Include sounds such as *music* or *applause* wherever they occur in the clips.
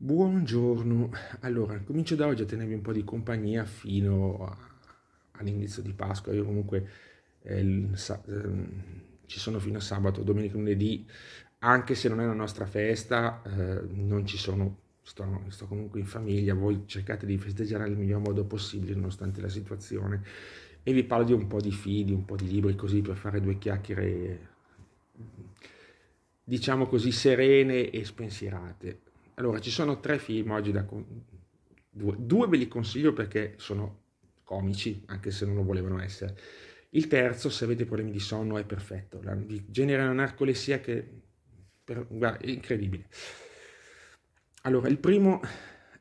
Buongiorno, allora comincio da oggi a tenervi un po' di compagnia fino a, all'inizio di Pasqua, io comunque eh, il, sa, eh, ci sono fino a sabato, domenica, e lunedì, anche se non è la nostra festa, eh, non ci sono, sto, sto, comunque in famiglia, voi cercate di festeggiare nel miglior modo possibile nonostante la situazione e vi parlo di un po' di fidi, un po' di libri così per fare due chiacchiere diciamo così serene e spensierate allora, ci sono tre film oggi da... Con... Due, due ve li consiglio perché sono comici, anche se non lo volevano essere. Il terzo, se avete problemi di sonno, è perfetto. Vi genera narcolessia che per, guarda, è incredibile. Allora, il primo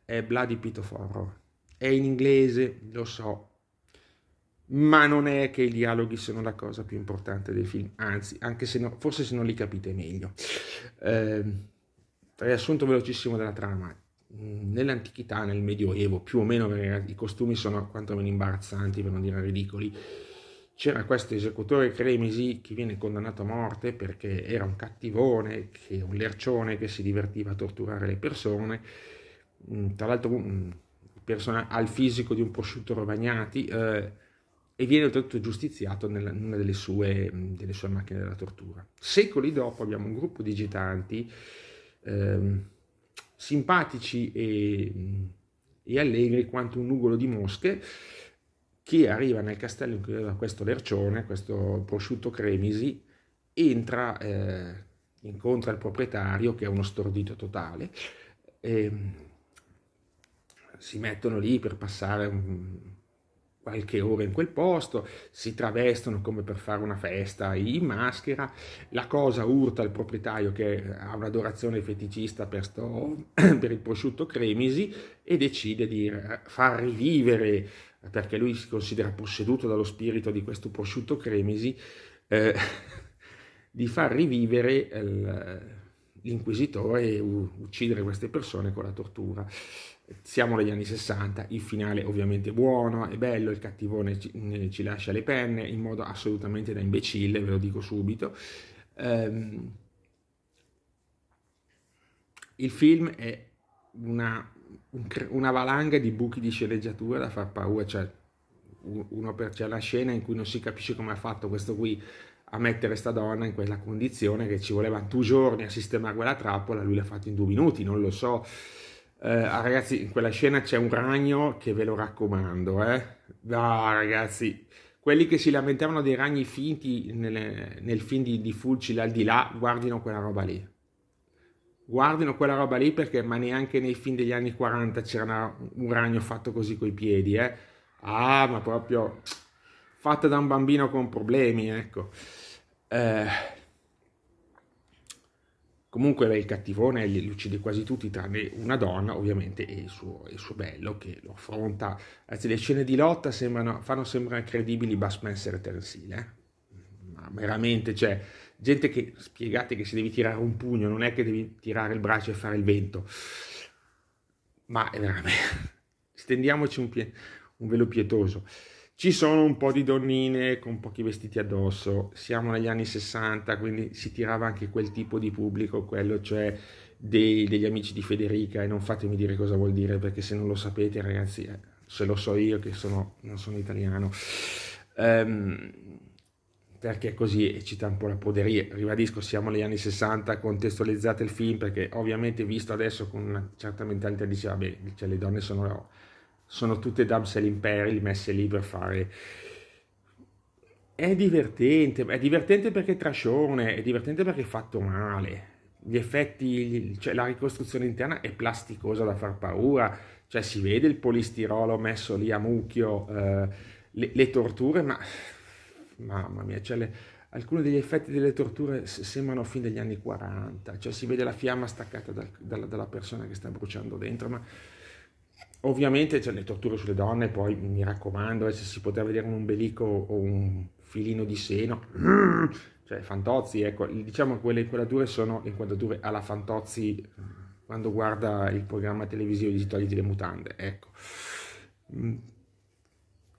è Bloody Pit of Horror. È in inglese, lo so, ma non è che i dialoghi sono la cosa più importante del film. Anzi, anche se no, forse se non li capite meglio. Eh, riassunto velocissimo della trama. Mm, nell'antichità, nel Medioevo, più o meno i costumi sono quantomeno imbarazzanti, per non dire ridicoli, c'era questo esecutore Cremisi che viene condannato a morte perché era un cattivone, che, un lercione che si divertiva a torturare le persone. Mm, tra l'altro, mm, persona ha il fisico di un prosciutto rovagnati eh, e viene tutto giustiziato nella, in una delle sue, delle sue macchine della tortura. Secoli dopo abbiamo un gruppo di gitanti Ehm, simpatici e, mm, e, allegri quanto un nugolo di mosche che arriva nel castello in cui aveva questo lercione, questo prosciutto cremisi, entra, eh, incontra il proprietario che è uno stordito totale, e mm, si mettono lì per passare un, qualche ora in quel posto, si travestono come per fare una festa in maschera, la cosa urta il proprietario che ha un'adorazione feticista per, sto, *clears throat* per il prosciutto cremisi e decide di eh, far rivivere, perché lui si considera posseduto dallo spirito di questo prosciutto cremisi, eh, *laughs* di far rivivere l'inquisitore e uccidere queste persone con la tortura siamo negli anni 60, il finale ovviamente è buono, è bello, il cattivone ci, eh, ci, lascia le penne in modo assolutamente da imbecille, ve lo dico subito. Um, il film è una, un, una, valanga di buchi di sceneggiatura da far paura, cioè uno per c'è la scena in cui non si capisce come ha fatto questo qui a mettere sta donna in quella condizione che ci voleva due giorni a sistemare quella trappola, lui l'ha fatto in due minuti, non lo so. Eh, ah, ragazzi, in quella scena c'è un ragno che ve lo raccomando, eh. Ah, ragazzi, quelli che si lamentavano dei ragni finti nel, nel film di, di Fulci l'al di là, guardino quella roba lì. Guardino quella roba lì perché ma neanche nei film degli anni 40 c'era un ragno fatto così coi piedi, eh. Ah, ma proprio fatta da un bambino con problemi, ecco. Eh, Comunque beh, il cattivone li, uccide quasi tutti, tranne una donna ovviamente e il suo, il suo bello che lo affronta. Anzi, le scene di lotta sembrano, fanno sembrare credibili Bud Spencer e Terence Hill, eh? ma veramente, cioè, gente che spiegate che se devi tirare un pugno non è che devi tirare il braccio e fare il vento, ma è veramente, *laughs* stendiamoci un, pie, un velo pietoso. Ci sono un po' di donnine con pochi vestiti addosso, siamo negli anni 60, quindi si tirava anche quel tipo di pubblico, quello cioè dei, degli amici di Federica e non fatemi dire cosa vuol dire perché se non lo sapete ragazzi, eh, se lo so io che sono, non sono italiano, ehm, perché così ci un po' la poderia, ribadisco siamo negli anni 60, contestualizzate il film perché ovviamente visto adesso con una certa mentalità diceva, vabbè cioè, le donne sono sono tutte damsel in peril messe lì per fare è divertente, è divertente perché è trascione, è divertente perché è fatto male. Gli effetti, cioè la ricostruzione interna è plasticosa da far paura, cioè si vede il polistirolo messo lì a mucchio, eh, le, le, torture, ma mamma mia, cioè le, alcuni degli effetti delle torture sembrano fin degli anni 40, cioè si vede la fiamma staccata dal, dalla, dalla persona che sta bruciando dentro, ma Ovviamente cioè, le torture sulle donne, poi mi raccomando, eh, se si poteva vedere un ombelico o un filino di seno, *clears throat* cioè Fantozzi, ecco, diciamo che quelle inquadrature sono inquadrature alla Fantozzi quando guarda il programma televisivo di Togli delle mutande, ecco. Mm,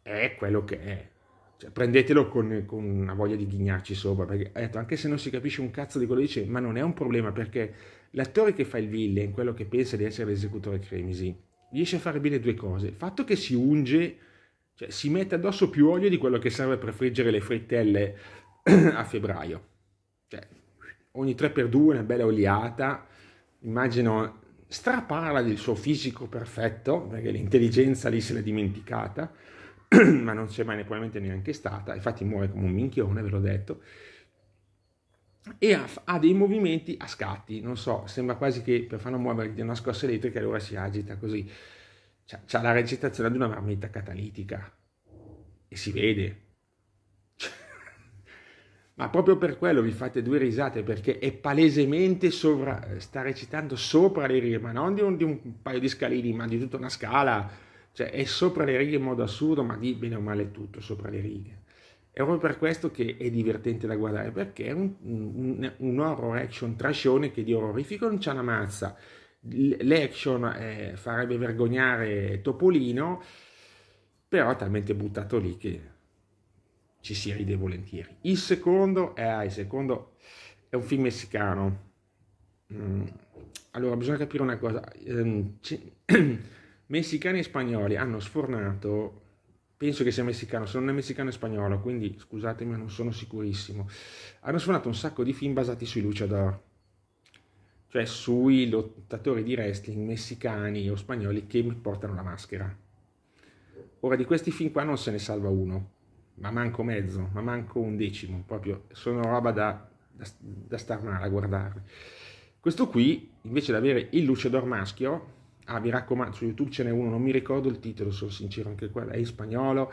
è quello che è. Cioè, prendetelo con, con, una voglia di ghignarci sopra, perché detto, anche se non si capisce un cazzo di quello che dice, ma non è un problema, perché l'attore che fa il villain, quello che pensa di essere l'esecutore Cremisi, riesce a fare bene due cose. Il fatto che si unge, cioè si mette addosso più olio di quello che serve per friggere le frittelle *clears throat* a febbraio. Cioè, ogni 3x2 una bella oliata, immagino straparla del suo fisico perfetto, perché l'intelligenza lì se l'è dimenticata, *clears throat* ma non c'è mai probabilmente neanche stata, infatti muore come un minchione, ve l'ho detto e ha, ha, dei movimenti a scatti, non so, sembra quasi che per farlo muovere di una scossa elettrica allora si agita così. Cioè, c'ha, la recitazione di una marmita catalitica e si vede. *laughs* ma proprio per quello vi fate due risate perché è palesemente sovra, sta recitando sopra le righe, ma non di un, di un paio di scalini, ma di tutta una scala. Cioè è sopra le righe in modo assurdo, ma di bene o male tutto sopra le righe. È proprio per questo che è divertente da guardare, perché è un, un, un horror action trascione che di horrorifico non c'è una mazza. L'action eh, farebbe vergognare Topolino, però è talmente buttato lì che ci si ride volentieri. Il secondo, eh, il secondo è un film messicano. Mm. Allora, bisogna capire una cosa. Ehm, *clears throat* messicani e spagnoli hanno sfornato penso che sia messicano, se non è messicano è spagnolo, quindi scusatemi, non sono sicurissimo. Hanno suonato un sacco di film basati sui luciador, cioè sui lottatori di wrestling messicani o spagnoli che portano la maschera. Ora di questi film qua non se ne salva uno, ma manco mezzo, ma manco un decimo, proprio sono roba da, da, da star male a guardarli. Questo qui, invece di avere il luciador maschio, Ah, vi raccomando, su YouTube ce n'è uno, non mi ricordo il titolo, sono sincero, anche quello è in spagnolo.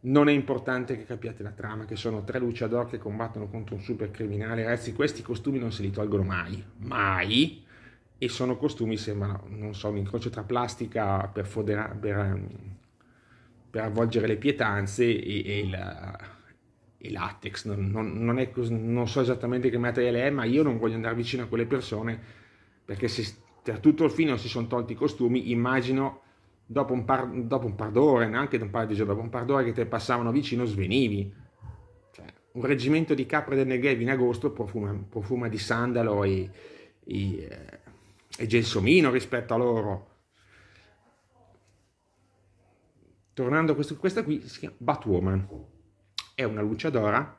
Non è importante che capiate la trama, che sono tre luciador che combattono contro un super criminale. Ragazzi, questi costumi non se li tolgono mai, mai. E sono costumi, sembrano, non so, un incrocio tra plastica per, fodera, per, ehm, per avvolgere le pietanze e, e la, e latex, non, non, non, è, non, so esattamente che materiale è, ma io non voglio andare vicino a quelle persone perché se per cioè, tutto il film non si sono tolti i costumi, immagino dopo un, par, dopo un par d'ore, neanche un paio di giorni, dopo un par d'ore che te passavano vicino svenivi. Cioè, un reggimento di capre del Negev in agosto profuma, profuma di sandalo e, e, eh, e gelsomino rispetto a loro. Tornando a questo, questa qui, si chiama Batwoman. È una luciadora.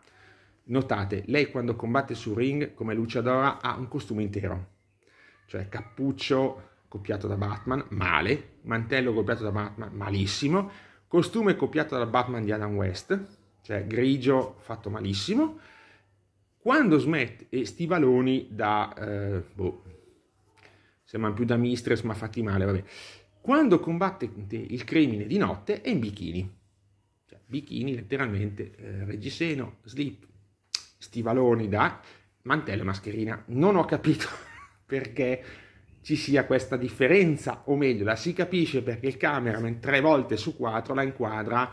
Notate, lei quando combatte sul ring come luciadora ha un costume intero cioè cappuccio copiato da Batman, male, mantello copiato da Batman, malissimo, costume copiato da Batman di Adam West, cioè grigio fatto malissimo, quando smette e stivaloni da, eh, boh, sembra più da mistress ma fatti male, vabbè, quando combatte il crimine di notte è in bikini, cioè bikini letteralmente, eh, reggiseno, slip, stivaloni da mantello e mascherina, non ho capito perché ci sia questa differenza, o meglio, la si capisce perché il cameraman tre volte su quattro la inquadra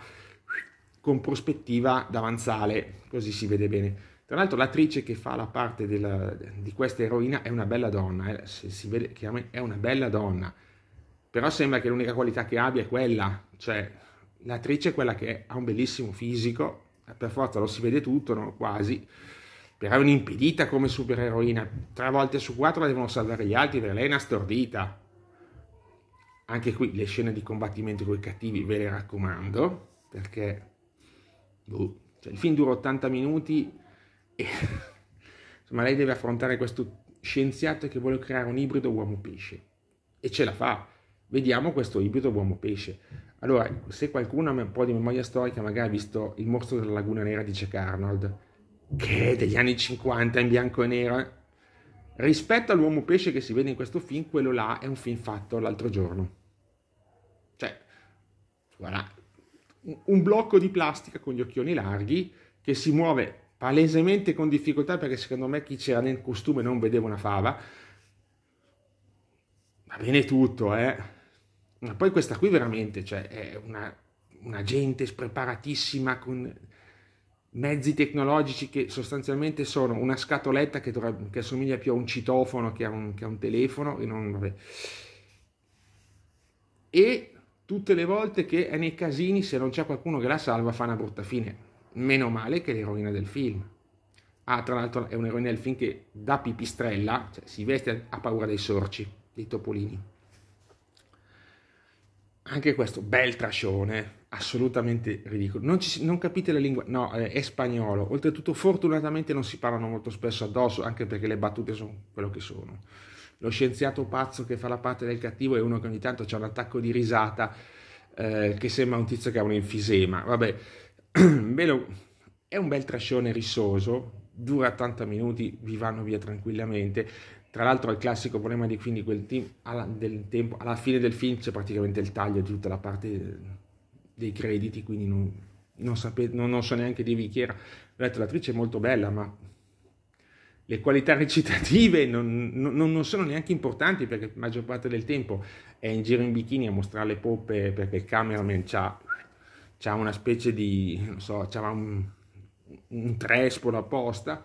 con prospettiva davanzale, così si vede bene. Tra l'altro l'attrice che fa la parte della, di questa eroina è una bella donna, eh, si vede chiaramente è una bella donna, però sembra che l'unica qualità che abbia è quella, cioè l'attrice è quella che ha un bellissimo fisico, per forza lo si vede tutto, no? quasi, però è un'impedita come supereroina, tre volte su quattro la devono salvare gli altri perché lei è una stordita. Anche qui le scene di combattimento con i cattivi ve le raccomando, perché boh, cioè, il film dura 80 minuti e *laughs* insomma lei deve affrontare questo scienziato che vuole creare un ibrido uomo-pesce e ce la fa. Vediamo questo ibrido uomo-pesce. Allora, se qualcuno ha un po' di memoria storica, magari ha visto Il mostro della laguna nera di Jack Arnold, che è degli anni 50 in bianco e nero, eh. rispetto all'uomo pesce che si vede in questo film, quello là è un film fatto l'altro giorno. Cioè, voilà, un blocco di plastica con gli occhioni larghi che si muove palesemente con difficoltà perché secondo me chi c'era nel costume non vedeva una fava. Va bene tutto, eh. Ma poi questa qui veramente, cioè, è una, una gente spreparatissima con mezzi tecnologici che sostanzialmente sono una scatoletta che, dovrebbe, che assomiglia più a un citofono che a un, che a un telefono e, non, e tutte le volte che è nei casini se non c'è qualcuno che la salva fa una brutta fine meno male che l'eroina del film ah tra l'altro è un'eroina del film che da pipistrella cioè, si veste a paura dei sorci dei topolini anche questo bel trascione, assolutamente ridicolo. Non, ci, non, capite la lingua, no, eh, è spagnolo. Oltretutto, fortunatamente non si parlano molto spesso addosso, anche perché le battute sono quello che sono. Lo scienziato pazzo che fa la parte del cattivo è uno che ogni tanto ha un attacco di risata eh, che sembra un tizio che ha un enfisema. Vabbè, *clears throat* è un bel trascione rissoso, dura 80 minuti, vi vanno via tranquillamente. Tra l'altro è il classico problema di quindi quel team alla, del tempo, alla fine del film c'è praticamente il taglio di tutta la parte dei crediti, quindi non, non, sape, non, non so neanche di chi era. Ho detto l'attrice è molto bella, ma le qualità recitative non, non, non, sono neanche importanti perché la maggior parte del tempo è in giro in bikini a mostrare le poppe perché il cameraman c'ha una specie di, non so, c'ha un, un trespolo apposta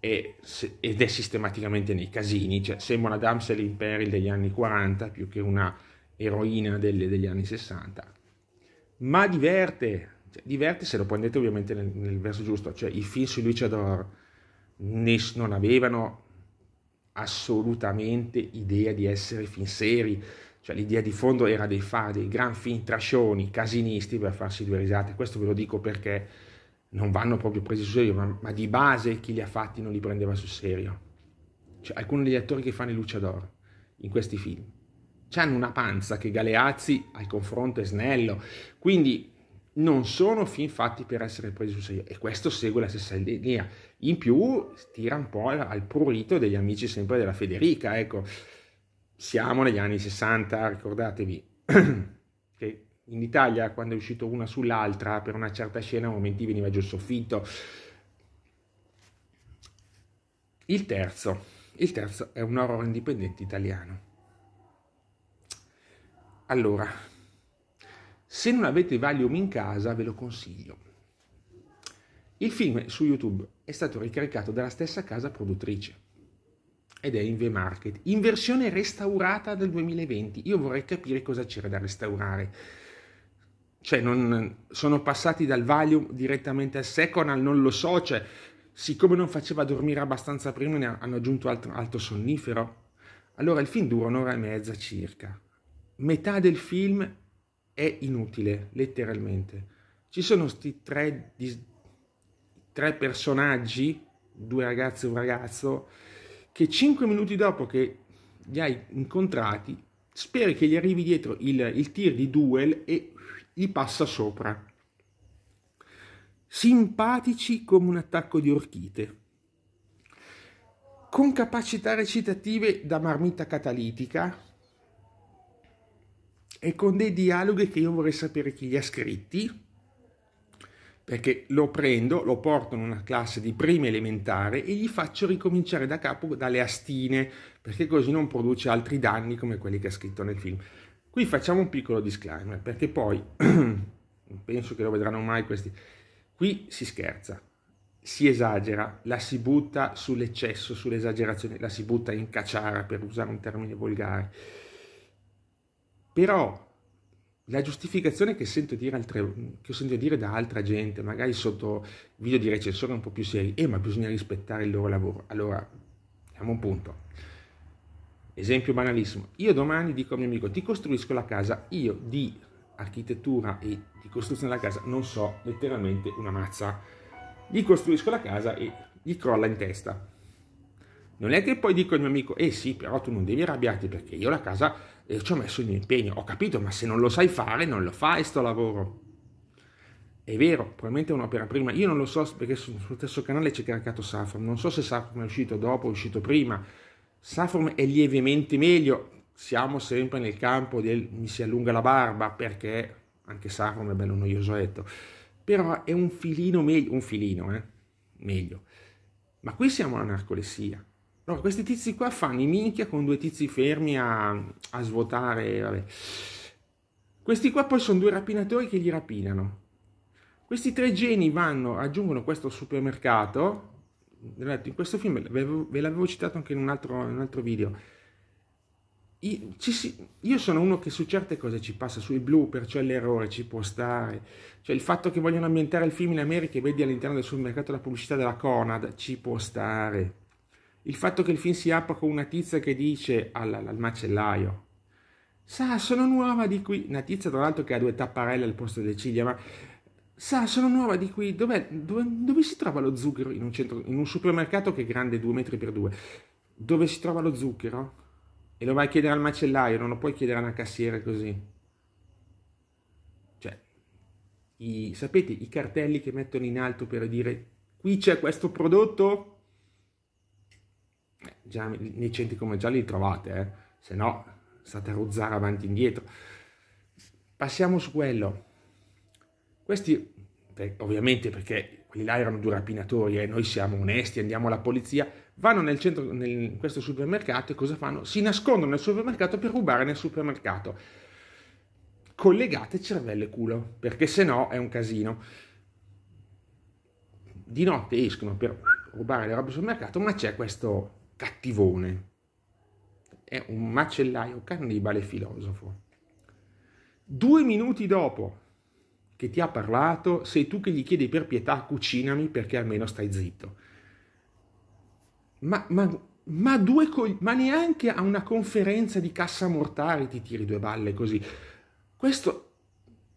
e, se, ed è sistematicamente nei casini, cioè sembra una damsel in peril degli anni 40 più che una eroina delle, degli anni 60, ma diverte, cioè, diverte se lo prendete ovviamente nel, nel, verso giusto, cioè i film su Luciador non avevano assolutamente idea di essere film seri, cioè l'idea di fondo era di fare dei gran film trascioni, casinisti per farsi due risate, questo ve lo dico perché non vanno proprio presi sul serio, ma, ma, di base chi li ha fatti non li prendeva sul serio. Cioè, alcuni degli attori che fanno i Luciador in questi film hanno una panza che Galeazzi al confronto è snello, quindi non sono film fatti per essere presi sul serio e questo segue la stessa linea. In più tira un po' al prurito degli amici sempre della Federica, ecco. Siamo negli anni 60, ricordatevi *clears throat* che in Italia quando è uscito una sull'altra per una certa scena a momenti veniva giù il soffitto. Il terzo, il terzo è un horror indipendente italiano. Allora, se non avete Valium in casa ve lo consiglio. Il film su YouTube è stato ricaricato dalla stessa casa produttrice ed è in V-Market, in versione restaurata del 2020. Io vorrei capire cosa c'era da restaurare cioè non, sono passati dal Valium direttamente al Seconal, non lo so, cioè, siccome non faceva dormire abbastanza prima ne hanno aggiunto altro, altro sonnifero. Allora il film dura un'ora e mezza circa. Metà del film è inutile, letteralmente. Ci sono questi tre, tre personaggi, due ragazzi e un ragazzo, che cinque minuti dopo che li hai incontrati, speri che gli arrivi dietro il, il tir di duel e gli passa sopra. Simpatici come un attacco di orchite. Con capacità recitative da marmitta catalitica e con dei dialoghi che io vorrei sapere chi li ha scritti, perché lo prendo, lo porto in una classe di prima elementare e gli faccio ricominciare da capo dalle astine, perché così non produce altri danni come quelli che ha scritto nel film. Qui facciamo un piccolo disclaimer, perché poi, *clears throat* penso che lo vedranno mai questi, qui si scherza, si esagera, la si butta sull'eccesso, sull'esagerazione, la si butta in cacciara, per usare un termine volgare. Però la giustificazione che sento, altre, che sento dire, da altra gente, magari sotto video di recensore un po' più seri, eh ma bisogna rispettare il loro lavoro. Allora, siamo a un punto Esempio banalissimo, io domani dico a mio amico ti costruisco la casa, io di architettura e di costruzione della casa non so letteralmente una mazza, gli costruisco la casa e gli crolla in testa. Non è che poi dico al mio amico, eh sì, però tu non devi arrabbiarti perché io la casa eh, ci ho messo il mio impegno, ho capito, ma se non lo sai fare non lo fai sto lavoro. È vero, probabilmente è un'opera prima, io non lo so perché sullo stesso canale c'è caricato Safran, non so se Safran è uscito dopo o è uscito prima, Sanford è lievemente meglio, siamo sempre nel campo del mi si allunga la barba perché anche Sanford è bello noiosetto, però è un filino meglio, un filino, eh? meglio. Ma qui siamo all'anarcolessia. Allora, questi tizi qua fanno i minchia con due tizi fermi a, a svuotare, vabbè. Questi qua poi sono due rapinatori che li rapinano. Questi tre geni vanno, raggiungono questo supermercato, in questo film ve l'avevo citato anche in un altro, in un altro video. Io, sono uno che su certe cose ci passa sui blu perciò l'errore ci può stare, cioè il fatto che vogliono ambientare il film in America e vedi all'interno del supermercato la pubblicità della Conad ci può stare, il fatto che il film si apra con una tizia che dice al, al macellaio, sa sono nuova di qui, una tizia tra l'altro che ha due tapparelle al posto delle ciglia, ma Sa, sono nuova di qui. Dove, dove si trova lo zucchero? In un, centro, in un supermercato che è grande 2 metri per 2. Dove si trova lo zucchero? E lo vai a chiedere al macellaio, non lo puoi chiedere a una cassiera così. Cioè, i, sapete i cartelli che mettono in alto per dire qui c'è questo prodotto? Eh, già nei centri commerciali li trovate, eh? se no state a ruzzare avanti e indietro. Passiamo su quello. Questi, ovviamente perché quelli là erano due rapinatori e eh, noi siamo onesti, andiamo alla polizia, vanno nel centro, nel, in questo supermercato e cosa fanno? Si nascondono nel supermercato per rubare nel supermercato. Collegate cervello e culo, perché se no è un casino. Di notte escono per rubare le robe sul supermercato, ma c'è questo cattivone. È un macellaio cannibale filosofo. Due minuti dopo che ti ha parlato, sei tu che gli chiedi per pietà cucinami perché almeno stai zitto. Ma, ma, ma, due cogli- ma neanche a una conferenza di cassa mortale ti tiri due balle così. Questo,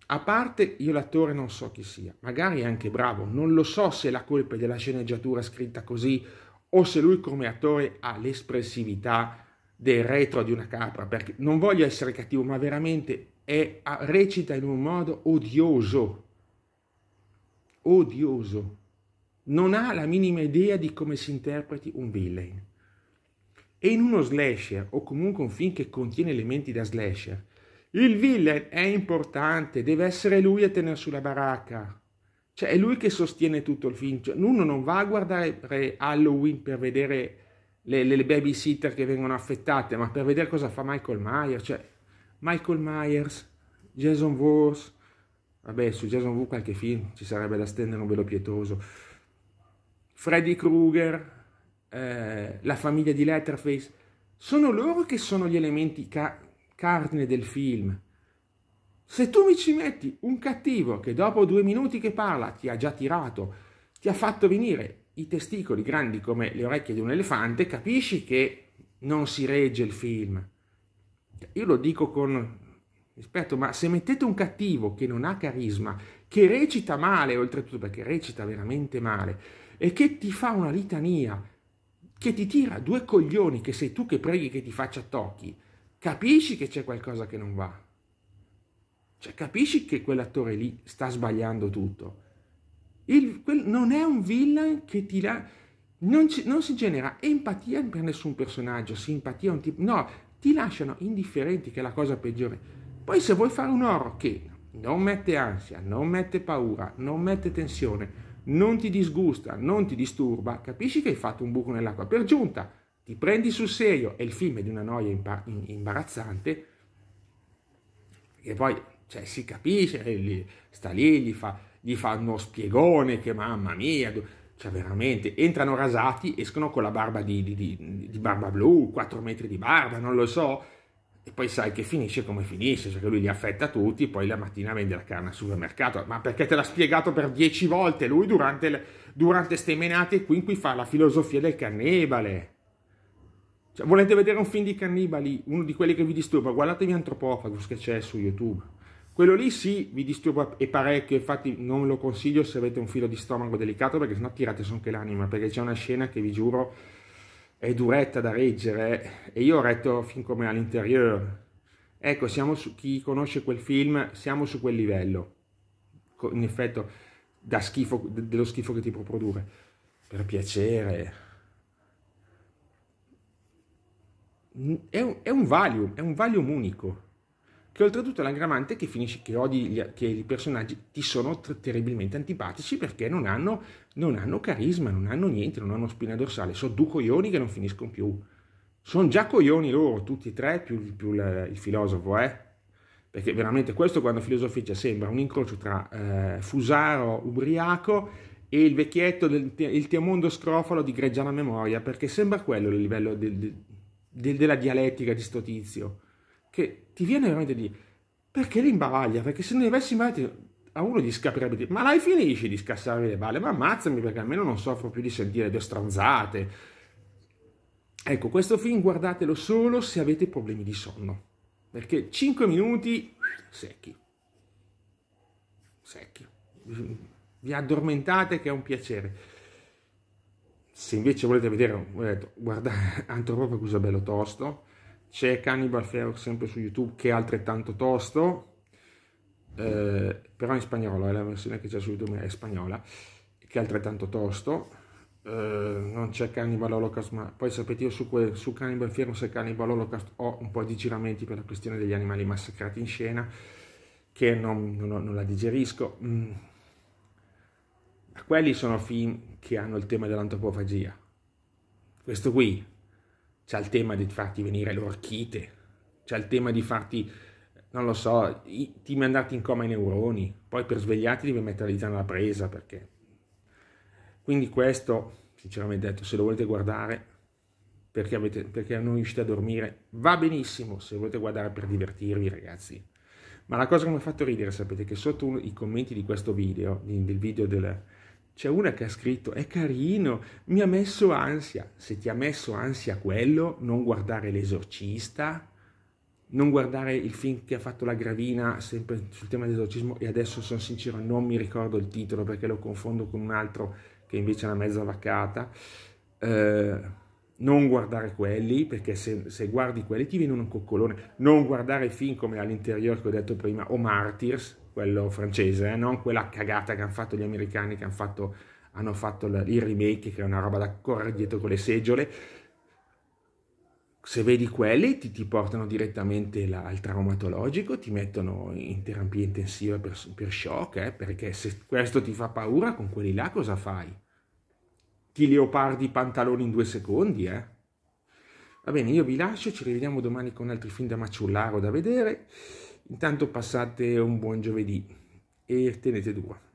a parte, io l'attore non so chi sia, magari è anche bravo, non lo so se la colpa è della sceneggiatura scritta così o se lui come attore ha l'espressività del retro di una capra, perché non voglio essere cattivo, ma veramente e recita in un modo odioso, odioso. Non ha la minima idea di come si interpreti un villain. E in uno slasher, o comunque un film che contiene elementi da slasher, il villain è importante, deve essere lui a tenere sulla baracca. Cioè è lui che sostiene tutto il film. Cioè, uno non va a guardare Halloween per vedere le, le, babysitter che vengono affettate, ma per vedere cosa fa Michael Myers. Cioè, Michael Myers, Jason Voorhees, vabbè su Jason Voorhees qualche film ci sarebbe da stendere un velo pietoso, Freddy Krueger, eh, la famiglia di Letterface, sono loro che sono gli elementi ca carne del film. Se tu mi ci metti un cattivo che dopo due minuti che parla ti ha già tirato, ti ha fatto venire i testicoli grandi come le orecchie di un elefante, capisci che non si regge il film io lo dico con rispetto, ma se mettete un cattivo che non ha carisma, che recita male, oltretutto perché recita veramente male, e che ti fa una litania, che ti tira due coglioni, che sei tu che preghi che ti faccia tocchi, capisci che c'è qualcosa che non va. Cioè, capisci che quell'attore lì sta sbagliando tutto. Il, quel, non è un villain che ti la... Non, ci, non, si genera empatia per nessun personaggio, simpatia, un tipo... No, ti lasciano indifferenti, che è la cosa peggiore. Poi se vuoi fare un oro che non mette ansia, non mette paura, non mette tensione, non ti disgusta, non ti disturba, capisci che hai fatto un buco nell'acqua. Per giunta, ti prendi sul serio e il film è di una noia impa- imbarazzante, e poi cioè, si capisce, eh, sta lì, gli fa, gli fa uno spiegone che mamma mia cioè veramente, entrano rasati, escono con la barba di, di, di, di barba blu, 4 metri di barba, non lo so. E poi sai che finisce come finisce, cioè che lui li affetta tutti, poi la mattina vende la carne al supermercato. Ma perché te l'ha spiegato per 10 volte lui durante, le, durante ste menate qui in cui fa la filosofia del cannibale. Cioè, volete vedere un film di cannibali, uno di quelli che vi disturba, guardatevi Antropofagus che c'è su YouTube. Quello lì sì, vi disturba e parecchio, infatti non lo consiglio se avete un filo di stomaco delicato perché sennò tirate su anche l'anima, perché c'è una scena che vi giuro è duretta da reggere eh, e io ho retto fin come all'interior. Ecco, siamo su, chi conosce quel film, siamo su quel livello, in effetto, da schifo, dello schifo che ti può produrre. Per piacere. È un, è un value, è un value unico che oltretutto è l'aggravante che, finisce che odi gli, che i personaggi ti sono terribilmente antipatici perché non hanno, non hanno carisma, non hanno niente, non hanno spina dorsale, sono due coglioni che non finiscono più. Sono già coglioni loro, tutti e tre, più, più la, il filosofo, eh? Perché veramente questo quando filosofia sembra un incrocio tra eh, Fusaro ubriaco e il vecchietto, del, il Tiamondo scrofalo di greggiana memoria, perché sembra quello il livello del, del, della dialettica di sto tizio che ti viene veramente di perché l'imbavaglia? Perché se ne avessi mai a uno gli scapperebbe di ma la finisci di scassarmi le balle, ma ammazzami perché almeno non soffro più di sentire due stronzate. Ecco, questo film guardatelo solo se avete problemi di sonno, perché 5 minuti secchi. Secchi. Vi addormentate che è un piacere. Se invece volete vedere, guardate, *laughs* Antropofagus è bello tosto, c'è Cannibal Ferox sempre su YouTube che è altrettanto tosto, eh, però in spagnolo, è la versione che c'è su YouTube è spagnola, che è altrettanto tosto. Eh, non c'è Cannibal Holocaust, ma poi sapete io su, que, su Cannibal Ferox e Cannibal Holocaust ho un po' di giramenti per la questione degli animali massacrati in scena, che non, non, non la digerisco. Mm. Quelli sono film che hanno il tema dell'antropofagia. Questo qui c'è il tema di farti venire l'orchite, c'è il tema di farti, non lo so, i, ti mandarti in coma i neuroni, poi per svegliarti devi mettere la zanna alla presa perché... Quindi questo, sinceramente detto, se lo volete guardare perché, avete, perché non riuscite a dormire, va benissimo se volete guardare per divertirvi ragazzi. Ma la cosa che mi ha fatto ridere, sapete, che sotto i commenti di questo video, del video del c'è una che ha scritto, è carino, mi ha messo ansia. Se ti ha messo ansia quello, non guardare l'esorcista, non guardare il film che ha fatto la Gravina sempre sul tema dell'esorcismo e adesso sono sincero non mi ricordo il titolo perché lo confondo con un altro che invece è una mezza vaccata eh, non guardare quelli perché se, se, guardi quelli ti viene un coccolone non guardare film come all'interiore che ho detto prima o Martyrs quello francese, eh, non quella cagata che hanno fatto gli americani, che hanno fatto, hanno fatto il remake, che è una roba da correre dietro con le seggiole. Se vedi quelli ti, ti portano direttamente la, al traumatologico, ti mettono in terapia intensiva per, per shock, eh, perché se questo ti fa paura, con quelli là cosa fai? Ti leopardi i pantaloni in due secondi, eh? Va bene, io vi lascio, ci rivediamo domani con altri film da maciullare o da vedere. Intanto passate un buon giovedì e tenete duro.